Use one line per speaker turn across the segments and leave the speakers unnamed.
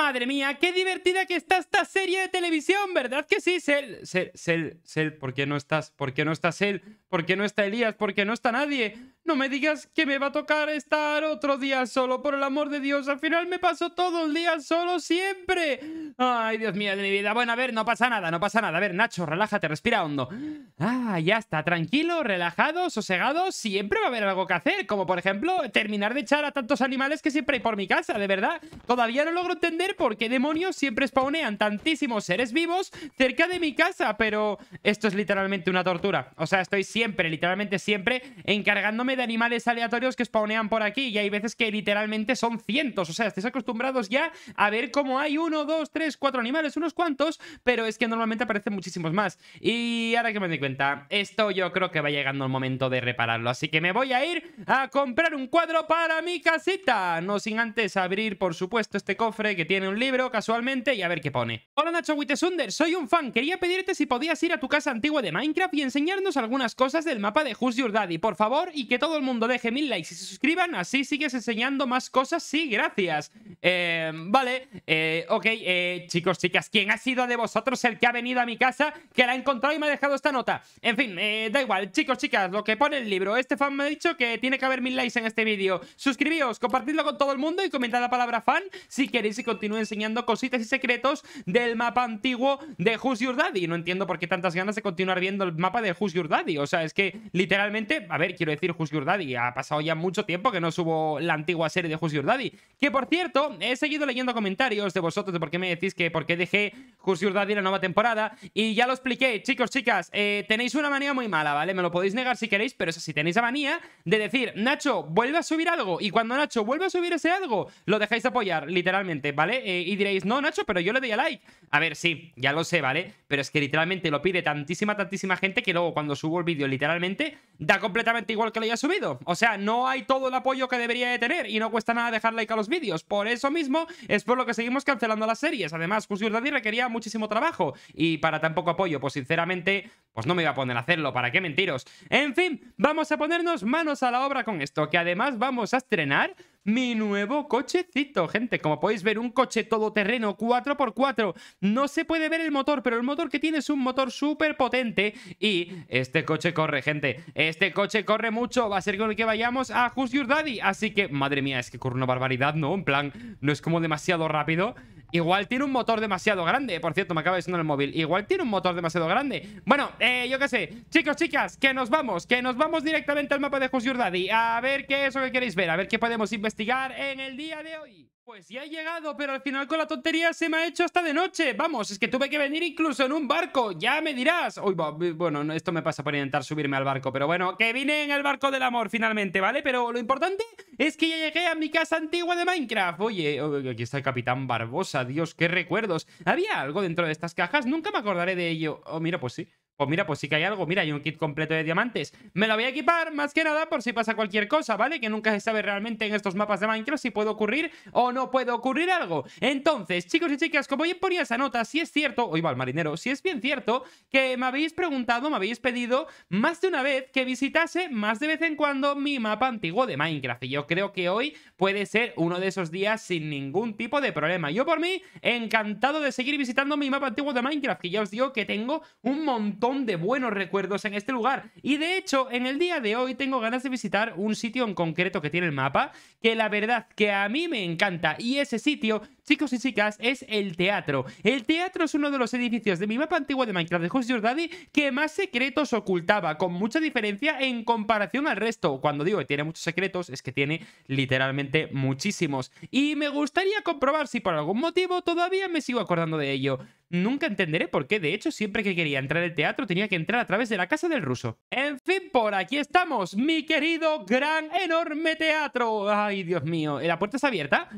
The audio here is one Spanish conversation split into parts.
Madre mía, qué divertida que está esta serie de televisión, ¿verdad que sí? Sel, Sel, Sel, ¿por qué no estás? ¿Por qué no estás, él ¿Por qué no está Elías? ¿Por qué no está nadie? No me digas que me va a tocar estar otro día solo, por el amor de Dios. Al final me paso todo el día solo siempre. Ay, Dios mío de mi vida. Bueno, a ver, no pasa nada, no pasa nada. A ver, Nacho, relájate, respira hondo. Ah, ya está, tranquilo, relajado, sosegado. Siempre va a haber algo que hacer, como por ejemplo terminar de echar a tantos animales que siempre hay por mi casa, de verdad. Todavía no logro entender porque por qué demonios siempre spawnean tantísimos seres vivos cerca de mi casa, pero esto es literalmente una tortura. O sea, estoy siempre, literalmente siempre, encargándome de animales aleatorios que spawnean por aquí y hay veces que literalmente son cientos. O sea, estáis acostumbrados ya a ver cómo hay uno, dos, tres, cuatro animales, unos cuantos, pero es que normalmente aparecen muchísimos más. Y ahora que me doy cuenta, esto yo creo que va llegando el momento de repararlo. Así que me voy a ir a comprar un cuadro para mi casita. No sin antes abrir, por supuesto, este cofre que tiene un libro casualmente y a ver qué pone. Hola Nacho Witesunder, soy un fan. Quería pedirte si podías ir a tu casa antigua de Minecraft y enseñarnos algunas cosas del mapa de Who's Your Daddy, por favor, y que todo el mundo deje mil likes y se suscriban, así sigues enseñando más cosas. Sí, gracias. Eh, vale, eh, ok, eh, chicos, chicas, ¿quién ha sido de vosotros el que ha venido a mi casa, que la ha encontrado y me ha dejado esta nota? En fin, eh, da igual, chicos, chicas, lo que pone el libro. Este fan me ha dicho que tiene que haber mil likes en este vídeo. Suscribíos, compartidlo con todo el mundo y comentad la palabra fan si queréis y con continúe enseñando cositas y secretos del mapa antiguo de Who's Your Daddy. No entiendo por qué tantas ganas de continuar viendo el mapa de Who's Your Daddy. O sea, es que literalmente, a ver, quiero decir Who's Your Daddy. Ha pasado ya mucho tiempo que no subo la antigua serie de Who's Your Daddy. Que por cierto, he seguido leyendo comentarios de vosotros de por qué me decís que por qué dejé Who's Your Daddy la nueva temporada. Y ya lo expliqué, chicos, chicas, eh, tenéis una manía muy mala, ¿vale? Me lo podéis negar si queréis, pero eso si tenéis la manía de decir, Nacho, vuelve a subir algo. Y cuando Nacho vuelve a subir ese algo, lo dejáis de apoyar, literalmente, ¿vale? Eh, y diréis, no, Nacho, pero yo le doy a like. A ver, sí, ya lo sé, ¿vale? Pero es que literalmente lo pide tantísima, tantísima gente que luego cuando subo el vídeo, literalmente, da completamente igual que lo haya subido. O sea, no hay todo el apoyo que debería de tener y no cuesta nada dejar like a los vídeos. Por eso mismo es por lo que seguimos cancelando las series. Además, Cursus Daddy requería muchísimo trabajo y para tan poco apoyo, pues sinceramente, pues no me voy a poner a hacerlo, ¿para qué mentiros? En fin, vamos a ponernos manos a la obra con esto, que además vamos a estrenar mi nuevo cochecito, gente. Como podéis ver, un coche todoterreno 4x4. No se puede ver el motor, pero el motor que tiene es un motor súper potente. Y este coche corre, gente. Este coche corre mucho. Va a ser con el que vayamos a Just Your Daddy. Así que, madre mía, es que corre una barbaridad, ¿no? En plan, no es como demasiado rápido. Igual tiene un motor demasiado grande. Por cierto, me acaba diciendo el móvil. Igual tiene un motor demasiado grande. Bueno, eh, yo qué sé. Chicos, chicas, que nos vamos. Que nos vamos directamente al mapa de Your Daddy. A ver qué es lo que queréis ver. A ver qué podemos investigar en el día de hoy. Pues ya he llegado, pero al final con la tontería se me ha hecho hasta de noche. Vamos, es que tuve que venir incluso en un barco. Ya me dirás. Uy, bueno, esto me pasa por intentar subirme al barco. Pero bueno, que vine en el barco del amor finalmente, ¿vale? Pero lo importante es que ya llegué a mi casa antigua de Minecraft. Oye, aquí está el Capitán Barbosa. Dios, qué recuerdos. ¿Había algo dentro de estas cajas? Nunca me acordaré de ello. Oh, mira, pues sí. Pues mira, pues sí que hay algo. Mira, hay un kit completo de diamantes. Me lo voy a equipar más que nada por si pasa cualquier cosa, ¿vale? Que nunca se sabe realmente en estos mapas de Minecraft si puede ocurrir o no puede ocurrir algo. Entonces, chicos y chicas, como yo ponía esa nota, si es cierto... Hoy va marinero. Si es bien cierto que me habéis preguntado, me habéis pedido más de una vez que visitase más de vez en cuando mi mapa antiguo de Minecraft. Y yo creo que hoy puede ser uno de esos días sin ningún tipo de problema. Yo por mí, encantado de seguir visitando mi mapa antiguo de Minecraft, que ya os digo que tengo un montón de buenos recuerdos en este lugar. Y de hecho, en el día de hoy tengo ganas de visitar un sitio en concreto que tiene el mapa, que la verdad que a mí me encanta. Y ese sitio Chicos y chicas, es el teatro. El teatro es uno de los edificios de mi mapa antiguo de Minecraft de Host Your Daddy que más secretos ocultaba, con mucha diferencia en comparación al resto. Cuando digo que tiene muchos secretos, es que tiene literalmente muchísimos. Y me gustaría comprobar si por algún motivo todavía me sigo acordando de ello. Nunca entenderé por qué, de hecho, siempre que quería entrar al teatro tenía que entrar a través de la casa del ruso. En fin, por aquí estamos, mi querido gran enorme teatro. Ay, Dios mío, ¿la puerta está abierta?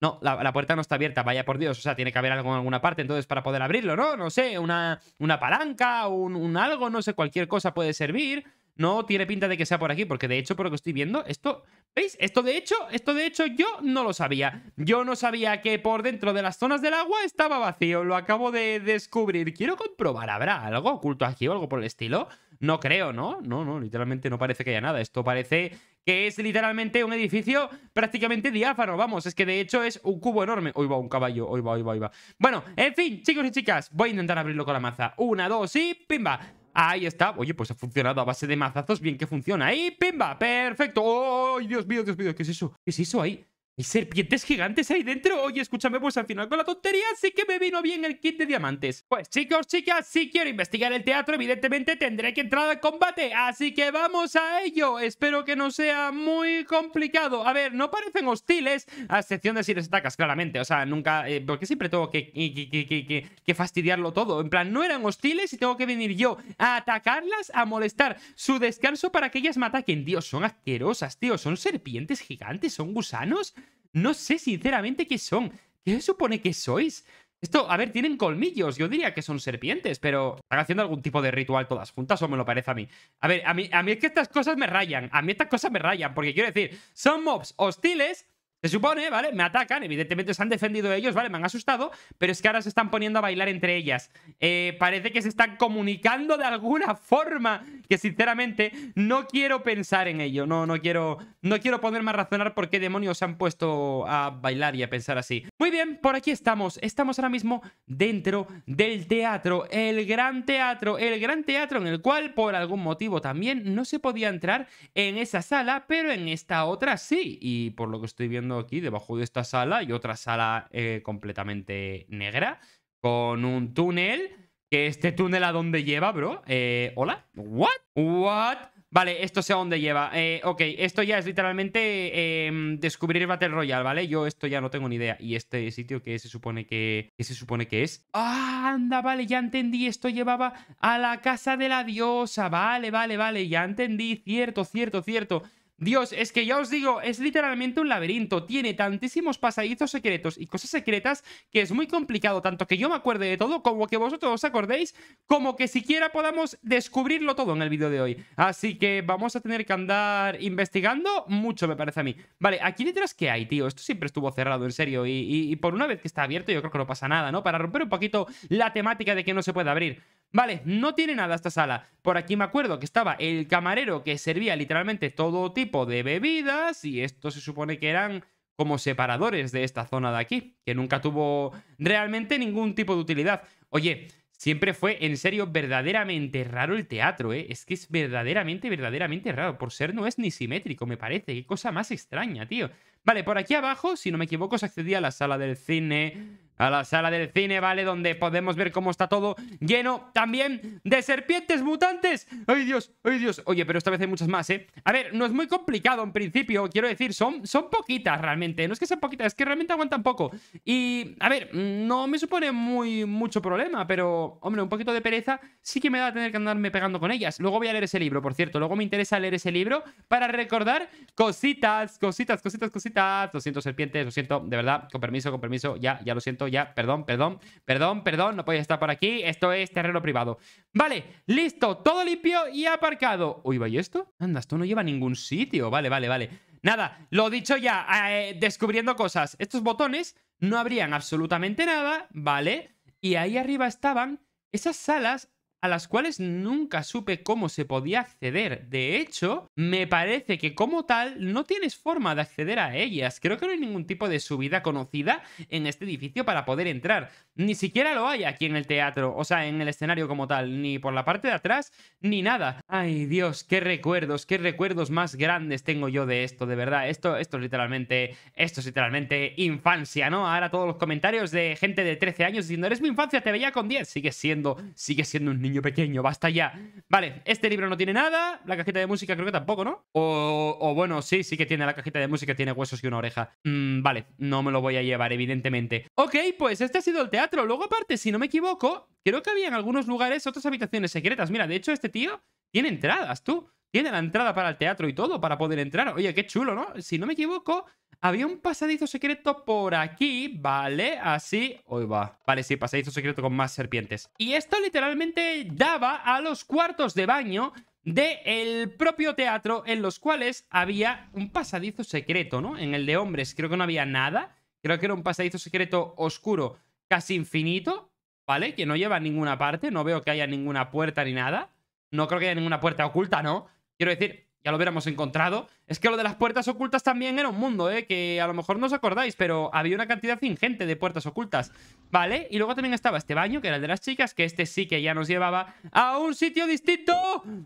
No, la, puerta no está abierta, vaya por Dios. O sea, tiene que haber algo en alguna parte, entonces, para poder abrirlo, ¿no? No sé, una, una palanca, un, un, algo, no sé, cualquier cosa puede servir. No tiene pinta de que sea por aquí, porque de hecho, por lo que estoy viendo, esto... ¿Veis? Esto de hecho, esto de hecho yo no lo sabía. Yo no sabía que por dentro de las zonas del agua estaba vacío. Lo acabo de descubrir. Quiero comprobar, ¿habrá algo oculto aquí o algo por el estilo? No creo, ¿no? No, no, literalmente no parece que haya nada. Esto parece que es literalmente un edificio prácticamente diáfano, vamos, es que de hecho es un cubo enorme. Hoy va un caballo, hoy va, hoy va, hoy va. Bueno, en fin, chicos y chicas, voy a intentar abrirlo con la maza. Una, dos y pimba. Ahí está. Oye, pues ha funcionado a base de mazazos. Bien que funciona. Ahí, pimba. Perfecto. ¡Oh, Dios mío, Dios mío! ¿Qué es eso? ¿Qué es eso ahí? ¿Hay serpientes gigantes ahí dentro? Oye, escúchame, pues al final con la tontería sí que me vino bien el kit de diamantes. Pues chicos, chicas, si quiero investigar el teatro, evidentemente tendré que entrar al combate. Así que vamos a ello. Espero que no sea muy complicado. A ver, no parecen hostiles, a excepción de si les atacas, claramente. O sea, nunca... Eh, porque siempre tengo que fastidiarlo todo. En plan, no eran hostiles y tengo que venir yo a atacarlas, a molestar su descanso para que ellas me ataquen. Dios, son asquerosas, tío. Son serpientes gigantes, son gusanos no sé sinceramente qué son. ¿Qué se supone que sois? Esto, a ver, tienen colmillos. Yo diría que son serpientes, pero están haciendo algún tipo de ritual todas juntas o me lo parece a mí. A ver, a mí, a mí es que estas cosas me rayan. A mí estas cosas me rayan, porque quiero decir, son mobs hostiles se supone, ¿vale? Me atacan, evidentemente se han defendido ellos, ¿vale? Me han asustado, pero es que ahora se están poniendo a bailar entre ellas. Eh, parece que se están comunicando de alguna forma, que sinceramente no quiero pensar en ello. No, no quiero, no quiero ponerme a razonar por qué demonios se han puesto a bailar y a pensar así. Muy bien, por aquí estamos. Estamos ahora mismo dentro del teatro, el gran teatro, el gran teatro en el cual por algún motivo también no se podía entrar en esa sala, pero en esta otra sí. Y por lo que estoy viendo aquí, debajo de esta sala y otra sala eh, completamente negra, con un túnel. Que este túnel a dónde lleva, bro. Eh, ¿Hola? ¿What? ¿What? Vale, esto sé a dónde lleva. Eh, ok, esto ya es literalmente em, descubrir Battle Royale, ¿vale? Yo esto ya no tengo ni idea. ¿Y este sitio que se supone que, que se supone que es? ¡Ah, anda, vale! Ya entendí. Esto llevaba a la casa de la diosa. Vale, vale, vale. Ya entendí. Cierto, cierto, cierto. Dios, es que ya os digo, es literalmente un laberinto. Tiene tantísimos pasadizos secretos y cosas secretas que es muy complicado, tanto que yo me acuerde de todo como que vosotros os acordéis, como que siquiera podamos descubrirlo todo en el vídeo de hoy. Así que vamos a tener que andar investigando mucho, me parece a mí. Vale, aquí detrás, ¿qué hay, tío? Esto siempre estuvo cerrado, en serio. Y, por una vez que está abierto, yo creo que no pasa nada, ¿no? Para romper un poquito la temática de que no se puede abrir. Vale, no tiene nada esta sala. Por aquí me acuerdo que estaba el camarero que servía literalmente todo tipo de bebidas y esto se supone que eran como separadores de esta zona de aquí, que nunca tuvo realmente ningún tipo de utilidad. Oye, siempre fue en serio verdaderamente raro el teatro, ¿eh? Es que es verdaderamente, verdaderamente raro. Por ser no es ni simétrico, me parece. Qué cosa más extraña, tío. Vale, por aquí abajo, si no me equivoco, se accedía a la sala del cine, a la sala del cine, ¿vale? Donde podemos ver cómo está todo lleno también de serpientes mutantes. ¡Ay, Dios! ¡Ay, Dios! Oye, pero esta vez hay muchas más, ¿eh? A ver, no es muy complicado en principio, quiero decir, son, son poquitas realmente. No es que sean poquitas, es que realmente aguantan poco. Y, a ver, no me supone muy mucho problema, pero, hombre, un poquito de pereza sí que me da tener que andarme pegando con ellas. Luego voy a leer ese libro, por cierto. Luego me interesa leer ese libro para recordar cositas, cositas, cositas, cositas 200 serpientes, lo siento, de verdad, con permiso, con permiso, ya, ya lo siento, ya, perdón, perdón, perdón, perdón, no podéis estar por aquí, esto es terreno privado. Vale, listo, todo limpio y aparcado. Uy, ¿y esto? Anda, esto no lleva a ningún sitio, vale, vale, vale. Nada, lo he dicho ya, eh, descubriendo cosas. Estos botones no abrían absolutamente nada, ¿vale? Y ahí arriba estaban esas salas a las cuales nunca supe cómo se podía acceder. De hecho, me parece que como tal no tienes forma de acceder a ellas. Creo que no hay ningún tipo de subida conocida en este edificio para poder entrar. Ni siquiera lo hay aquí en el teatro, o sea, en el escenario como tal, ni por la parte de atrás, ni nada. Ay, Dios, qué recuerdos, qué recuerdos más grandes tengo yo de esto, de verdad. Esto, esto es literalmente, esto es literalmente infancia, ¿no? Ahora todos los comentarios de gente de 13 años diciendo, eres mi infancia, te veía con 10. Sigue siendo, sigue siendo un niño pequeño, basta ya. Vale, este libro no tiene nada, la cajita de música creo que tampoco, ¿no? O, bueno, sí, sí que tiene la cajita de música, tiene huesos y una oreja. Mm, vale, no me lo voy a llevar, evidentemente. Ok, pues este ha sido el teatro. Luego aparte, si no me equivoco, creo que había en algunos lugares otras habitaciones secretas. Mira, de hecho este tío tiene entradas, tú. Tiene la entrada para el teatro y todo, para poder entrar. Oye, qué chulo, ¿no? Si no me equivoco, había un pasadizo secreto por aquí, ¿vale? Así, hoy va. Vale, sí, pasadizo secreto con más serpientes. Y esto literalmente daba a los cuartos de baño del propio teatro en los cuales había un pasadizo secreto, ¿no? En el de hombres creo que no había nada. Creo que era un pasadizo secreto oscuro casi infinito, ¿vale? Que no lleva a ninguna parte. No veo que haya ninguna puerta ni nada. No creo que haya ninguna puerta oculta, ¿no? Quiero decir, ya lo hubiéramos encontrado. Es que lo de las puertas ocultas también era un mundo, ¿eh? Que a lo mejor no os acordáis, pero había una cantidad ingente de puertas ocultas, ¿vale? Y luego también estaba este baño, que era el de las chicas, que este sí que ya nos llevaba a un sitio distinto.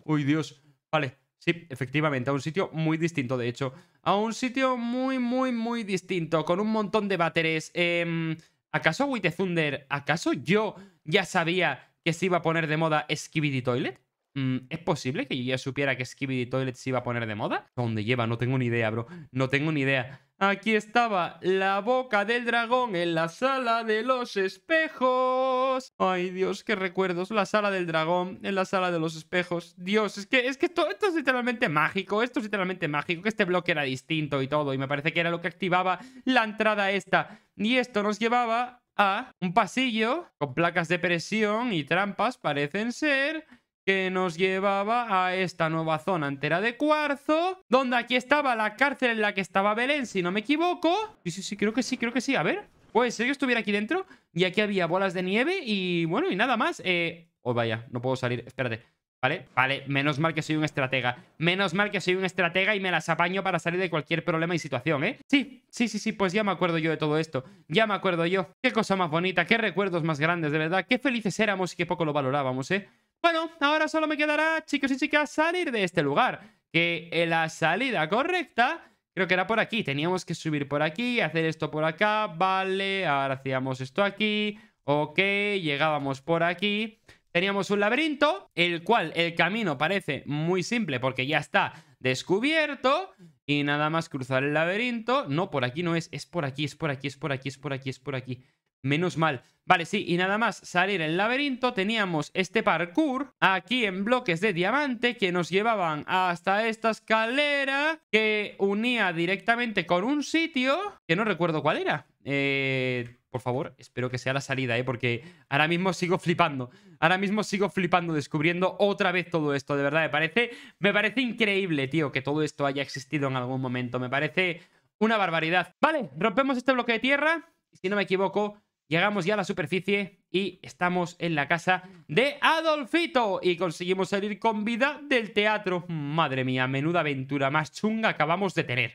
¡Uy, Dios! Vale, Sí, efectivamente, a un sitio muy distinto, de hecho. A un sitio muy, muy, muy distinto, con un montón de váteres. Em, ¿Acaso Witte Thunder, acaso yo ya sabía que se iba a poner de moda Skibidi Toilet? Mm, ¿Es posible que yo ya supiera que Skibidi Toilet se iba a poner de moda? ¿Dónde lleva? No tengo ni idea, bro. No tengo ni idea. Aquí estaba la boca del dragón en la sala de los espejos. Ay, Dios, qué recuerdos. La sala del dragón en la sala de los espejos. Dios, es que, es que esto es literalmente mágico. Esto es literalmente mágico. Que este bloque era distinto y todo. Y me parece que era lo que activaba la entrada esta. Y esto nos llevaba a un pasillo con placas de presión y trampas, parecen ser que nos llevaba a esta nueva zona entera de cuarzo, donde aquí estaba la cárcel en la que estaba Belén, si no me equivoco. Sí, sí, sí, creo que sí, creo que sí. A ver, pues si yo estuviera aquí dentro. Y aquí había bolas de nieve y bueno, y nada más. Eh... Oh, vaya, no puedo salir. Espérate. ¿Vale? Vale, menos mal que soy un estratega. Menos mal que soy un estratega y me las apaño para salir de cualquier problema y situación, ¿eh? Sí, sí, sí, sí, pues ya me acuerdo yo de todo esto. Ya me acuerdo yo. Qué cosa más bonita, qué recuerdos más grandes, de verdad. Qué felices éramos y qué poco lo valorábamos, ¿eh? Bueno, ahora solo me quedará, chicos y chicas, salir de este lugar. Que la salida correcta, creo que era por aquí. Teníamos que subir por aquí, hacer esto por acá. Vale, ahora hacíamos esto aquí. Ok, llegábamos por aquí. Teníamos un laberinto, el cual el camino parece muy simple porque ya está descubierto. Y nada más cruzar el laberinto. No, por aquí no es, es por aquí, es por aquí, es por aquí, es por aquí, es por aquí. Menos mal. Vale, sí, y nada más salir el laberinto teníamos este parkour aquí en bloques de diamante que nos llevaban hasta esta escalera que unía directamente con un sitio que no recuerdo cuál era. Eh, por favor, espero que sea la salida, ¿eh? porque ahora mismo sigo flipando. Ahora mismo sigo flipando descubriendo otra vez todo esto. De verdad, me parece, me parece increíble, tío, que todo esto haya existido en algún momento. Me parece una barbaridad. Vale, rompemos este bloque de tierra. Si no me equivoco, Llegamos ya a la superficie y estamos en la casa de Adolfito y conseguimos salir con vida del teatro. Madre mía, menuda aventura más chunga acabamos de tener.